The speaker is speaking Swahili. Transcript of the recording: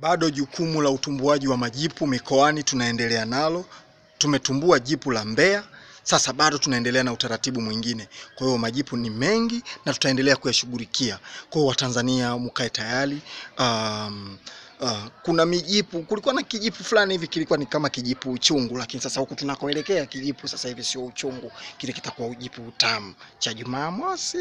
Bado jukumu la utumbuaji wa majipu mikoani tunaendelea nalo. Tumetumbua jipu la Mbeya, sasa bado tunaendelea na utaratibu mwingine. Kwa hiyo majipu ni mengi na tutaendelea kuyashughulikia. Kwa hiyo Watanzania mkae tayari. Um, uh, kuna mijipu, kulikuwa na kijipu fulani hivi kilikuwa ni kama kijipu uchungu, lakini sasa huku tunakoelekea kijipu sasa hivi sio uchungu, kile kitakuwa ujipu utamu cha Jumamosi.